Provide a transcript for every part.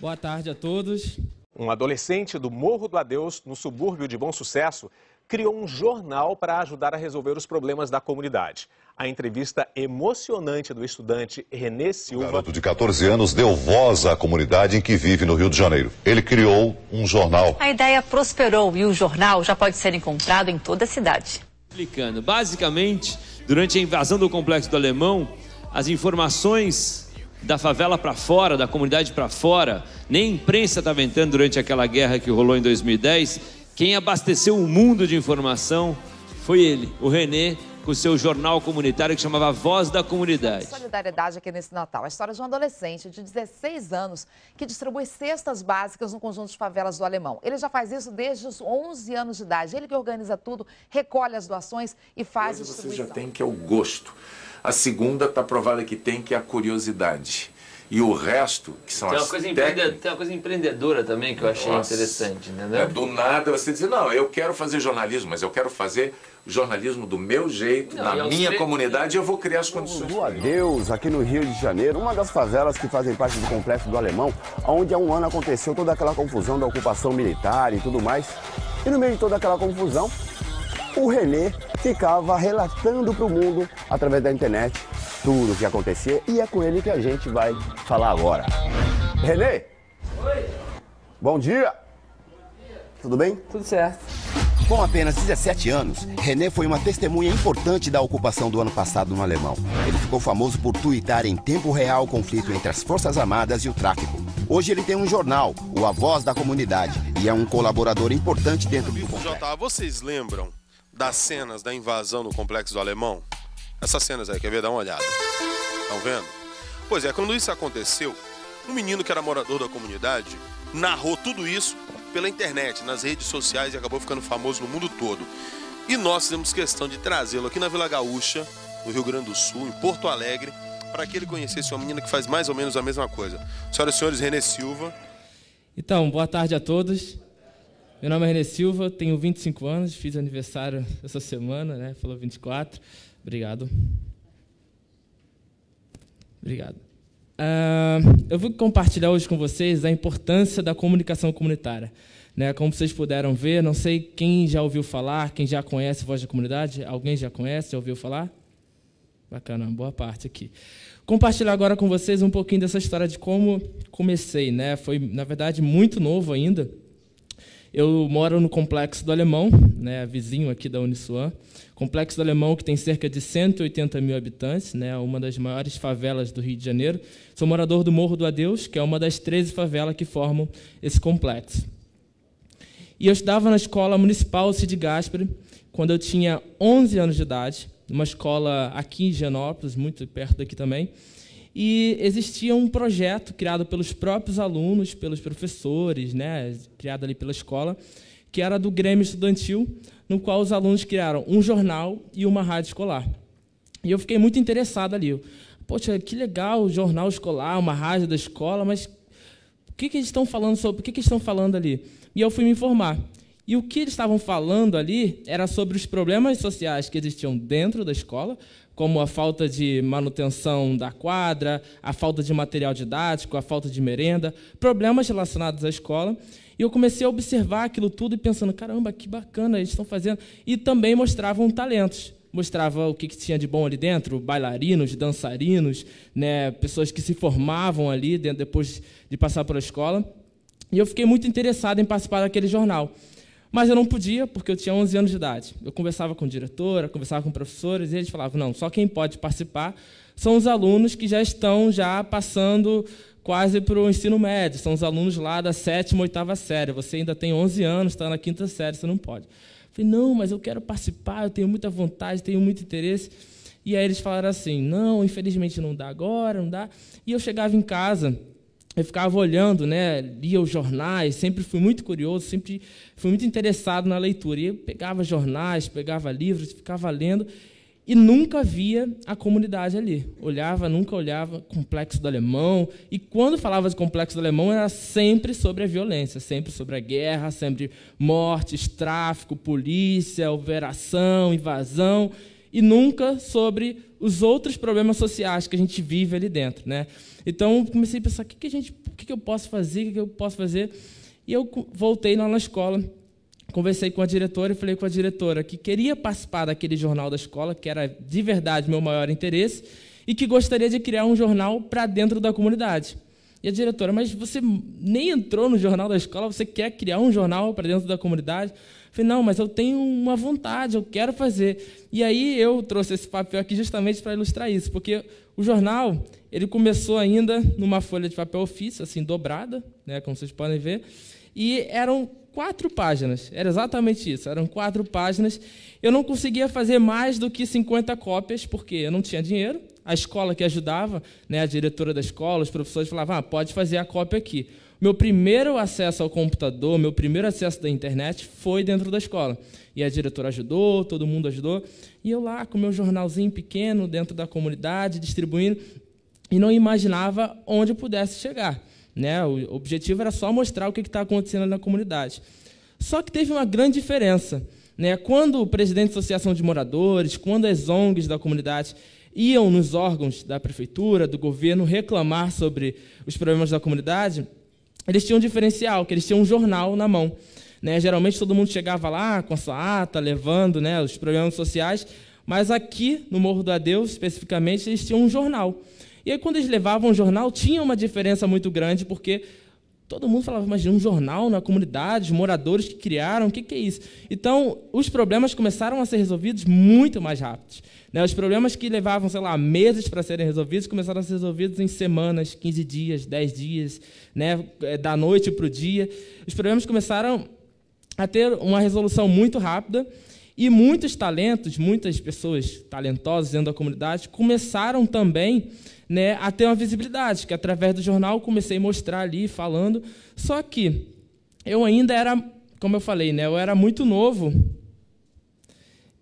Boa tarde a todos. Um adolescente do Morro do Adeus, no subúrbio de Bom Sucesso, criou um jornal para ajudar a resolver os problemas da comunidade. A entrevista emocionante do estudante Renê Silva. O garoto de 14 anos deu voz à comunidade em que vive no Rio de Janeiro. Ele criou um jornal. A ideia prosperou e o jornal já pode ser encontrado em toda a cidade. Explicando, basicamente, durante a invasão do complexo do Alemão, as informações da favela para fora, da comunidade para fora, nem a imprensa estava entrando durante aquela guerra que rolou em 2010 quem abasteceu o mundo de informação foi ele, o René, com seu jornal comunitário que chamava Voz da Comunidade. Solidariedade aqui nesse Natal. A história de um adolescente de 16 anos que distribui cestas básicas no conjunto de favelas do Alemão. Ele já faz isso desde os 11 anos de idade. Ele que organiza tudo, recolhe as doações e faz Hoje distribuição. Você já tem que é o gosto. A segunda está provada que tem que é a curiosidade e o resto, que são tem as coisa técnicas... Tem uma coisa empreendedora também que eu achei Nossa. interessante, entendeu? É, do nada você diz, não, eu quero fazer jornalismo, mas eu quero fazer jornalismo do meu jeito, não, na é minha tre... comunidade, eu vou criar as condições. Do Adeus, aqui no Rio de Janeiro, uma das favelas que fazem parte do complexo do Alemão, onde há um ano aconteceu toda aquela confusão da ocupação militar e tudo mais. E no meio de toda aquela confusão, o René ficava relatando para o mundo, através da internet, tudo o que acontecer e é com ele que a gente vai falar agora. Renê! Oi! Bom dia! Bom dia. Tudo bem? Tudo certo. Com apenas 17 anos, René foi uma testemunha importante da ocupação do ano passado no Alemão. Ele ficou famoso por tuitar em tempo real o conflito entre as Forças Armadas e o tráfico. Hoje ele tem um jornal, o A Voz da Comunidade, e é um colaborador importante dentro do complexo. J, vocês lembram das cenas da invasão no complexo do Alemão? Essas cenas aí, quer ver? Dá uma olhada. Estão vendo? Pois é, quando isso aconteceu, um menino que era morador da comunidade narrou tudo isso pela internet, nas redes sociais e acabou ficando famoso no mundo todo. E nós fizemos questão de trazê-lo aqui na Vila Gaúcha, no Rio Grande do Sul, em Porto Alegre, para que ele conhecesse uma menina que faz mais ou menos a mesma coisa. Senhoras e senhores, Renê Silva. Então, boa tarde a todos. Meu nome é Renê Silva, tenho 25 anos, fiz aniversário essa semana, né? Falou 24. Obrigado. Obrigado. Uh, eu vou compartilhar hoje com vocês a importância da comunicação comunitária. Né, como vocês puderam ver, não sei quem já ouviu falar, quem já conhece Voz da Comunidade, alguém já conhece, já ouviu falar? Bacana, boa parte aqui. Compartilhar agora com vocês um pouquinho dessa história de como comecei, né? Foi, na verdade, muito novo ainda. Eu moro no complexo do Alemão, né, vizinho aqui da Uniswan, Complexo do Alemão, que tem cerca de 180 mil habitantes, né, uma das maiores favelas do Rio de Janeiro. Sou morador do Morro do Adeus, que é uma das 13 favelas que formam esse complexo. E eu estudava na escola municipal Cid Gaspari, quando eu tinha 11 anos de idade, numa escola aqui em Genópolis, muito perto daqui também. E existia um projeto criado pelos próprios alunos, pelos professores, né, criado ali pela escola, que era do Grêmio Estudantil, no qual os alunos criaram um jornal e uma rádio escolar. E eu fiquei muito interessado ali. Poxa, que legal, jornal escolar, uma rádio da escola, mas o que, que eles estão falando sobre, o que, que eles estão falando ali? E eu fui me informar. E o que eles estavam falando ali era sobre os problemas sociais que existiam dentro da escola, como a falta de manutenção da quadra, a falta de material didático, a falta de merenda, problemas relacionados à escola. E eu comecei a observar aquilo tudo e pensando: caramba, que bacana eles estão fazendo. E também mostravam talentos mostrava o que, tinha de bom ali dentro, bailarinos, dançarinos, né, pessoas que se formavam ali dentro, depois de passar pela escola. E eu fiquei muito interessado em participar daquele jornal. Mas eu não podia, porque eu tinha 11 anos de idade. Eu conversava com diretora, conversava com professores, e eles falavam, não, só quem pode participar são os alunos que já estão já passando quase para o ensino médio, são os alunos lá da sétima, oitava série. Você ainda tem 11 anos, está na quinta série, você não pode. Eu falei, não, mas eu quero participar, eu tenho muita vontade, tenho muito interesse. E aí eles falaram assim, não, infelizmente não dá agora, não dá. E eu chegava em casa eu ficava olhando, né, lia os jornais, sempre fui muito curioso, sempre fui muito interessado na leitura. E eu pegava jornais, pegava livros, ficava lendo e nunca via a comunidade ali. Olhava, nunca olhava complexo do alemão. E quando falava de complexo do alemão, era sempre sobre a violência, sempre sobre a guerra, sempre mortes, tráfico, polícia, operação, invasão, e nunca sobre os outros problemas sociais que a gente vive ali dentro, né? Então comecei a pensar o que, que a gente, o que, que eu posso fazer, o que, que eu posso fazer, e eu voltei lá na escola, conversei com a diretora e falei com a diretora que queria participar daquele jornal da escola, que era de verdade meu maior interesse, e que gostaria de criar um jornal para dentro da comunidade. E a diretora, mas você nem entrou no jornal da escola, você quer criar um jornal para dentro da comunidade? Eu falei, não, mas eu tenho uma vontade, eu quero fazer. E aí eu trouxe esse papel aqui justamente para ilustrar isso, porque o jornal ele começou ainda numa folha de papel ofício, assim, dobrada, né, como vocês podem ver, e eram quatro páginas. Era exatamente isso, eram quatro páginas. Eu não conseguia fazer mais do que 50 cópias, porque eu não tinha dinheiro. A escola que ajudava, né, a diretora da escola, os professores falavam: ah, pode fazer a cópia aqui. Meu primeiro acesso ao computador, meu primeiro acesso da internet foi dentro da escola. E a diretora ajudou, todo mundo ajudou. E eu lá com meu jornalzinho pequeno dentro da comunidade, distribuindo, e não imaginava onde pudesse chegar. Né? O objetivo era só mostrar o que está acontecendo na comunidade. Só que teve uma grande diferença. Né? Quando o presidente da associação de moradores, quando as ONGs da comunidade iam nos órgãos da prefeitura, do governo, reclamar sobre os problemas da comunidade, eles tinham um diferencial, que eles tinham um jornal na mão. Né? Geralmente todo mundo chegava lá com a sua ata, levando né, os problemas sociais, mas aqui no Morro do Adeus, especificamente, eles tinham um jornal. E aí, quando eles levavam o jornal, tinha uma diferença muito grande, porque todo mundo falava, imagina, um jornal na comunidade, moradores que criaram, o que, que, é isso? Então, os problemas começaram a ser resolvidos muito mais rápidos. Né? Os problemas que levavam, sei lá, meses para serem resolvidos, começaram a ser resolvidos em semanas, 15 dias, 10 dias, né? É, da noite para o dia. Os problemas começaram a ter uma resolução muito rápida e muitos talentos, muitas pessoas talentosas dentro da comunidade começaram também né, a ter uma visibilidade, que através do jornal comecei a mostrar ali, falando. Só que eu ainda era, como eu falei, né, eu era muito novo.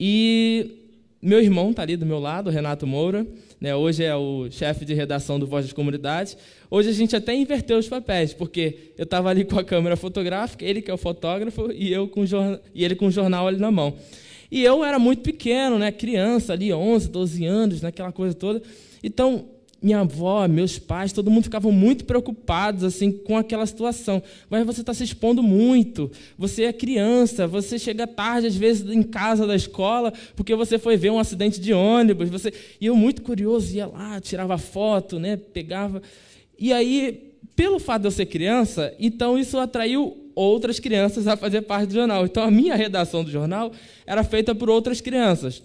E meu irmão está ali do meu lado, Renato Moura né? hoje é o chefe de redação do Voz das Comunidades. Hoje a gente até inverteu os papéis, porque eu estava ali com a câmera fotográfica, ele que é o fotógrafo e, eu com jornal, e ele com o jornal ali na mão. E eu era muito pequeno, né? criança ali, 11, 12 anos, naquela né? coisa toda. Então, minha avó, meus pais, todo mundo ficavam muito preocupados assim com aquela situação. Mas você está se expondo muito. Você é criança, você chega tarde às vezes em casa da escola porque você foi ver um acidente de ônibus. Você e eu muito curioso ia lá, tirava foto, né, pegava. E aí, pelo fato de eu ser criança, então isso atraiu outras crianças a fazer parte do jornal. Então a minha redação do jornal era feita por outras crianças,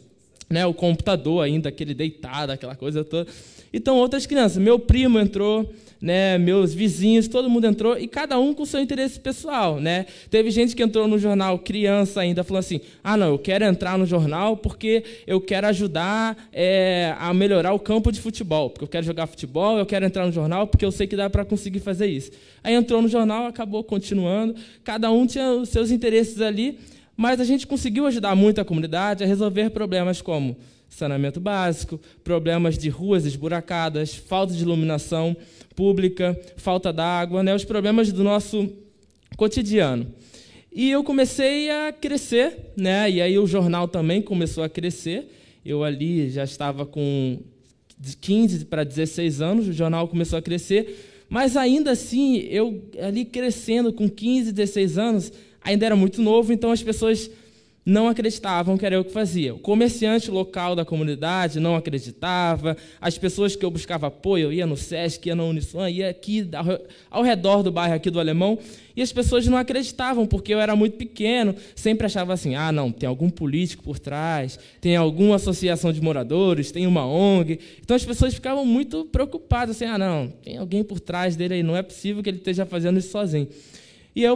né? O computador ainda aquele deitado, aquela coisa toda. Então, outras crianças, meu primo entrou, né, meus vizinhos, todo mundo entrou e cada um com seu interesse pessoal, né? Teve gente que entrou no jornal criança ainda falou assim: ah, não, eu quero entrar no jornal porque eu quero ajudar é, a melhorar o campo de futebol, porque eu quero jogar futebol, eu quero entrar no jornal porque eu sei que dá para conseguir fazer isso. Aí entrou no jornal, acabou continuando, cada um tinha os seus interesses ali, mas a gente conseguiu ajudar muito a comunidade a resolver problemas como saneamento básico, problemas de ruas esburacadas, falta de iluminação pública, falta d'água, né, os problemas do nosso cotidiano. E eu comecei a crescer, né, e aí o jornal também começou a crescer. Eu ali já estava com 15 para 16 anos, o jornal começou a crescer, mas ainda assim, eu ali crescendo com 15, 16 anos, ainda era muito novo, então as pessoas não acreditavam que era eu que fazia. O comerciante local da comunidade não acreditava, as pessoas que eu buscava apoio, eu ia no SESC, ia na Uniswan, ia aqui ao redor do bairro aqui do Alemão, e as pessoas não acreditavam, porque eu era muito pequeno, sempre achava assim, ah, não, tem algum político por trás, tem alguma associação de moradores, tem uma ONG. Então as pessoas ficavam muito preocupadas, assim, ah, não, tem alguém por trás dele aí, não é possível que ele esteja fazendo isso sozinho. E eu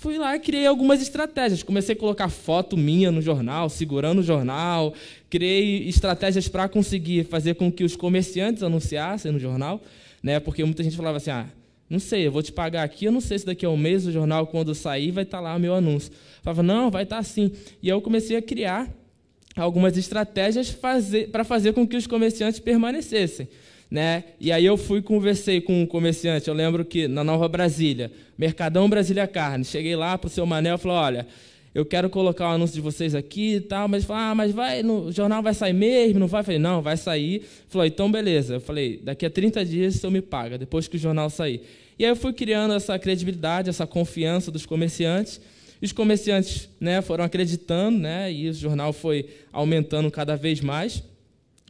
fui lá e criei algumas estratégias. Comecei a colocar foto minha no jornal, segurando o jornal. Criei estratégias para conseguir fazer com que os comerciantes anunciassem no jornal, né? Porque muita gente falava assim: ah, não sei, eu vou te pagar aqui, eu não sei se daqui a um mês o jornal, quando sair, vai estar tá lá o meu anúncio. Eu falava, não, vai estar tá assim. E eu comecei a criar algumas estratégias para fazer com que os comerciantes permanecessem né? E aí eu fui conversei com um comerciante, eu lembro que na Nova Brasília, Mercadão Brasília Carne. Cheguei lá pro seu Manel e falei: "Olha, eu quero colocar o anúncio de vocês aqui e tal, mas falou, ah, mas vai, no jornal vai sair mesmo, não vai? Eu falei, não, vai sair. Falou, então beleza. Eu falei, daqui a 30 dias o senhor me paga, depois que o jornal sair. E aí eu fui criando essa credibilidade, essa confiança dos comerciantes. Os comerciantes né, foram acreditando, né, e o jornal foi aumentando cada vez mais.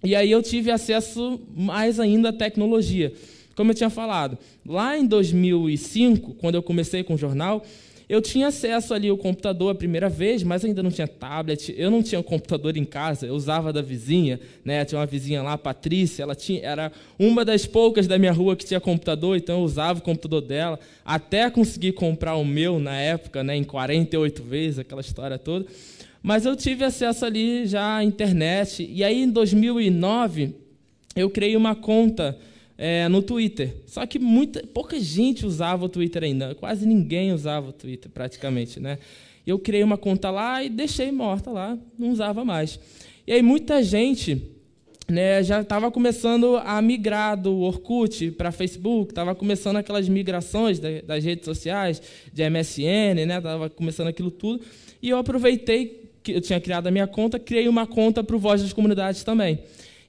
E aí eu tive acesso mais ainda à tecnologia. Como eu tinha falado, lá em 2005, quando eu comecei com o jornal, eu tinha acesso ali ao computador a primeira vez, mas ainda não tinha tablet, eu não tinha computador em casa, eu usava da vizinha, né? Tinha uma vizinha lá, Patrícia, ela tinha, era uma das poucas da minha rua que tinha computador, então eu usava o computador dela, até conseguir comprar o meu na época, né, em 48 vezes, aquela história toda. Mas eu tive acesso ali já à internet. E aí, em 2009, eu criei uma conta é, no Twitter. Só que muita, pouca gente usava o Twitter ainda. Quase ninguém usava o Twitter, praticamente. Né? Eu criei uma conta lá e deixei morta lá. Não usava mais. E aí, muita gente né, já estava começando a migrar do Orkut para Facebook, estava começando aquelas migrações das redes sociais, de MSN, estava né, começando aquilo tudo. E eu aproveitei eu tinha criado a minha conta, criei uma conta para o Voz das Comunidades também.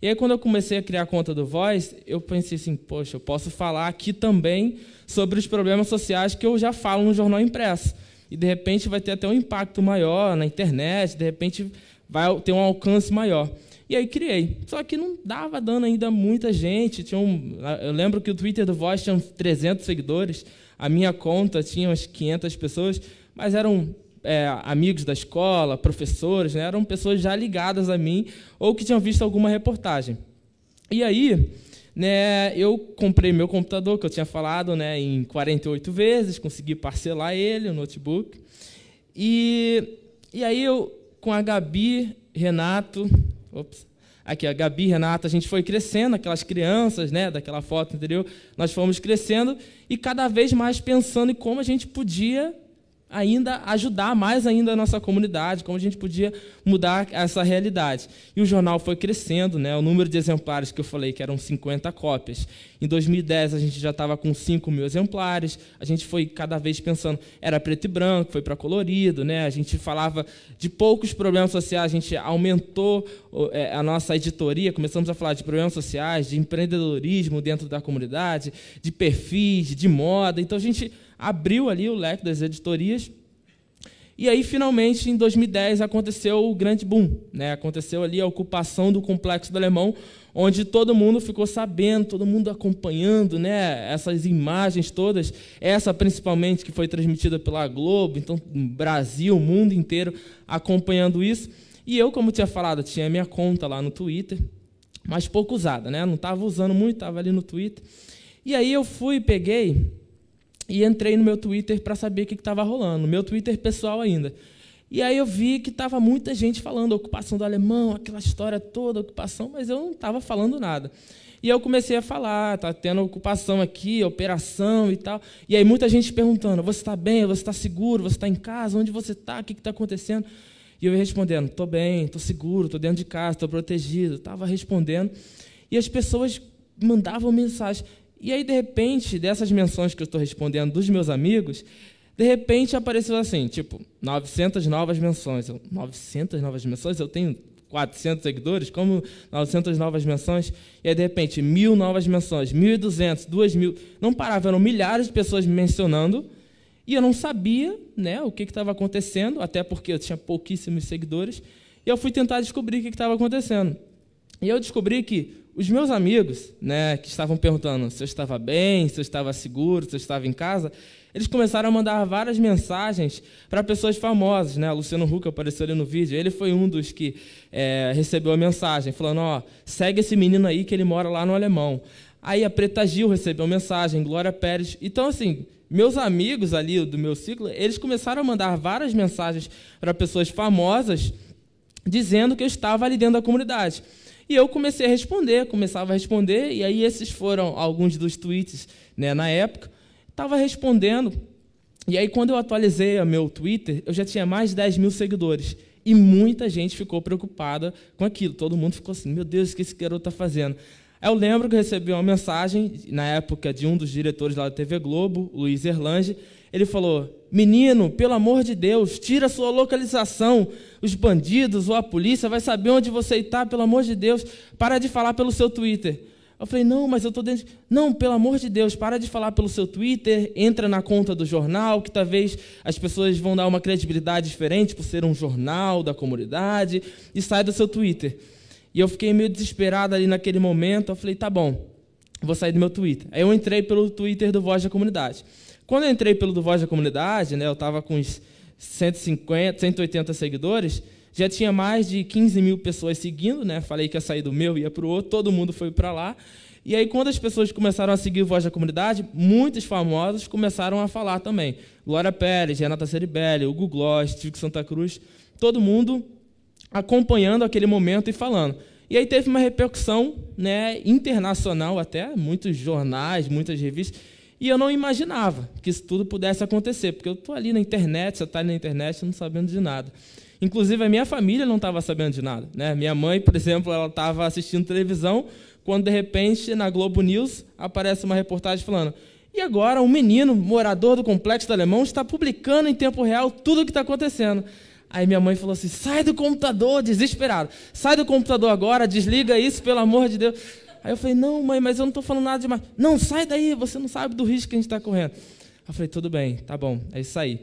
E aí, quando eu comecei a criar a conta do Voz, eu pensei assim: poxa, eu posso falar aqui também sobre os problemas sociais que eu já falo no jornal impresso. E, de repente, vai ter até um impacto maior na internet, de repente, vai ter um alcance maior. E aí, criei. Só que não dava dando ainda muita gente. Tinha um, eu lembro que o Twitter do Voz tinha 300 seguidores, a minha conta tinha umas 500 pessoas, mas eram é, amigos da escola, professores, né, eram pessoas já ligadas a mim ou que tinham visto alguma reportagem. E aí, né, eu comprei meu computador, que eu tinha falado né, em 48 vezes, consegui parcelar ele, o notebook. E, e aí, eu, com a Gabi, Renato, ops, aqui a Gabi, Renato, a gente foi crescendo, aquelas crianças, né, daquela foto anterior, nós fomos crescendo e cada vez mais pensando em como a gente podia ainda ajudar mais ainda a nossa comunidade, como a gente podia mudar essa realidade. E o jornal foi crescendo, né? O número de exemplares que eu falei que eram 50 cópias. Em 2010 a gente já estava com 5 mil exemplares. A gente foi cada vez pensando, era preto e branco, foi para colorido, né? A gente falava de poucos problemas sociais, a gente aumentou é, a nossa editoria, começamos a falar de problemas sociais, de empreendedorismo dentro da comunidade, de perfis, de moda. Então a gente abriu ali o leque das editorias. E aí, finalmente, em 2010, aconteceu o grande boom. Né? Aconteceu ali a ocupação do Complexo do Alemão, onde todo mundo ficou sabendo, todo mundo acompanhando né? essas imagens todas. Essa, principalmente, que foi transmitida pela Globo, então, Brasil, mundo inteiro acompanhando isso. E eu, como tinha falado, tinha minha conta lá no Twitter, mas pouco usada, né? Não estava usando muito, estava ali no Twitter. E aí eu fui, peguei e entrei no meu Twitter para saber o que estava rolando, meu Twitter pessoal ainda. E aí eu vi que estava muita gente falando ocupação do alemão, aquela história toda, ocupação, mas eu não estava falando nada. E eu comecei a falar, tá tendo ocupação aqui, operação e tal. E aí muita gente perguntando, você está bem, você está seguro, você está em casa, onde você está, o que está acontecendo? E eu ia respondendo, estou bem, estou seguro, estou dentro de casa, estou protegido. Estava respondendo. E as pessoas mandavam mensagem, e aí, de repente, dessas menções que eu estou respondendo dos meus amigos, de repente apareceu assim, tipo, 900 novas menções. Eu, 900 novas menções? Eu tenho 400 seguidores? Como 900 novas menções? E aí, de repente, mil novas menções, 1.200, 2.000. Não parava, eram milhares de pessoas me mencionando. E eu não sabia né, o que estava acontecendo, até porque eu tinha pouquíssimos seguidores. E eu fui tentar descobrir o que estava acontecendo. E eu descobri que os meus amigos, né, que estavam perguntando se eu estava bem, se eu estava seguro, se eu estava em casa, eles começaram a mandar várias mensagens para pessoas famosas, né? Luciano Huck apareceu ali no vídeo, ele foi um dos que é, recebeu a mensagem, falando, ó, segue esse menino aí que ele mora lá no Alemão. Aí a Preta Gil recebeu a mensagem, Glória Pérez. Então, assim, meus amigos ali do meu ciclo, eles começaram a mandar várias mensagens para pessoas famosas, dizendo que eu estava ali dentro da comunidade. E eu comecei a responder, começava a responder, e aí esses foram alguns dos tweets né, na época. Estava respondendo, e aí quando eu atualizei o meu Twitter, eu já tinha mais de 10 mil seguidores. E muita gente ficou preocupada com aquilo. Todo mundo ficou assim: meu Deus, o que esse garoto está fazendo? Eu lembro que recebi uma mensagem, na época, de um dos diretores lá da TV Globo, Luiz Erlange. Ele falou: Menino, pelo amor de Deus, tira a sua localização. Os bandidos ou a polícia vai saber onde você está, pelo amor de Deus. Para de falar pelo seu Twitter. Eu falei, não, mas eu estou dentro. Não, pelo amor de Deus, para de falar pelo seu Twitter, entra na conta do jornal, que talvez as pessoas vão dar uma credibilidade diferente por ser um jornal da comunidade, e sai do seu Twitter. E eu fiquei meio desesperado ali naquele momento. Eu falei, tá bom, vou sair do meu Twitter. Aí eu entrei pelo Twitter do Voz da Comunidade. Quando eu entrei pelo do Voz da Comunidade, né, eu estava com uns 150, 180 seguidores, já tinha mais de 15 mil pessoas seguindo, né? Falei que ia sair do meu, ia para o outro, todo mundo foi para lá. E aí, quando as pessoas começaram a seguir o Voz da Comunidade, muitos famosos começaram a falar também. Glória Pérez, Renata Ceribelli, Hugo Gloss, Tico Santa Cruz, todo mundo acompanhando aquele momento e falando. E aí teve uma repercussão né, internacional até, muitos jornais, muitas revistas, e eu não imaginava que isso tudo pudesse acontecer, porque eu estou ali na internet, você está na internet não sabendo de nada. Inclusive, a minha família não estava sabendo de nada. Né? Minha mãe, por exemplo, ela estava assistindo televisão, quando, de repente, na Globo News, aparece uma reportagem falando e agora um menino, morador do Complexo do Alemão, está publicando em tempo real tudo o que está acontecendo. Aí minha mãe falou assim, sai do computador, desesperado. Sai do computador agora, desliga isso, pelo amor de Deus. Aí eu falei, não, mãe, mas eu não estou falando nada demais. Não, sai daí, você não sabe do risco que a gente está correndo. Eu falei, tudo bem, tá bom, é isso aí.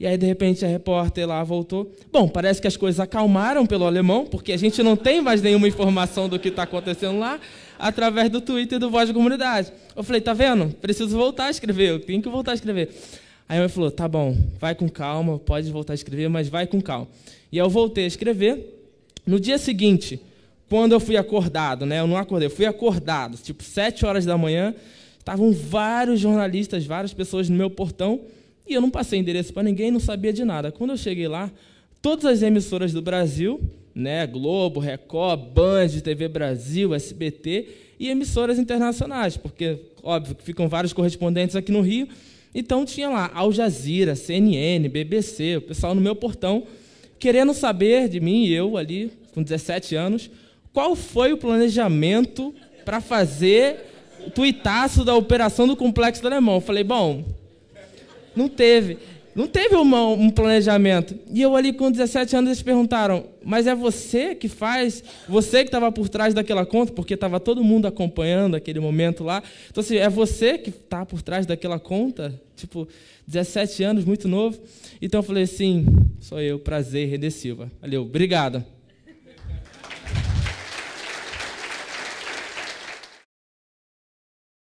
E aí, de repente, a repórter lá voltou. Bom, parece que as coisas acalmaram pelo alemão, porque a gente não tem mais nenhuma informação do que está acontecendo lá, através do Twitter do Voz da Comunidade. Eu falei, tá vendo? Preciso voltar a escrever, eu tenho que voltar a escrever. Aí ela falou, tá bom, vai com calma, pode voltar a escrever, mas vai com calma. E eu voltei a escrever. No dia seguinte, quando eu fui acordado, né? Eu não acordei, eu fui acordado, tipo, sete horas da manhã, estavam vários jornalistas, várias pessoas no meu portão, e eu não passei endereço para ninguém, não sabia de nada. Quando eu cheguei lá, todas as emissoras do Brasil, né, Globo, Record, Band, TV Brasil, SBT e emissoras internacionais, porque óbvio que ficam vários correspondentes aqui no Rio. Então tinha lá Al Jazeera, CNN, BBC, o pessoal no meu portão querendo saber de mim e eu ali com 17 anos qual foi o planejamento para fazer o tuitaço da operação do Complexo do Alemão? Eu falei, bom, não teve. Não teve uma, um planejamento. E eu ali com 17 anos, eles perguntaram, mas é você que faz? Você que estava por trás daquela conta? Porque estava todo mundo acompanhando aquele momento lá. Então, assim, é você que está por trás daquela conta? Tipo, 17 anos, muito novo. Então eu falei assim, sou eu, prazer, Rede Silva. Valeu, obrigado.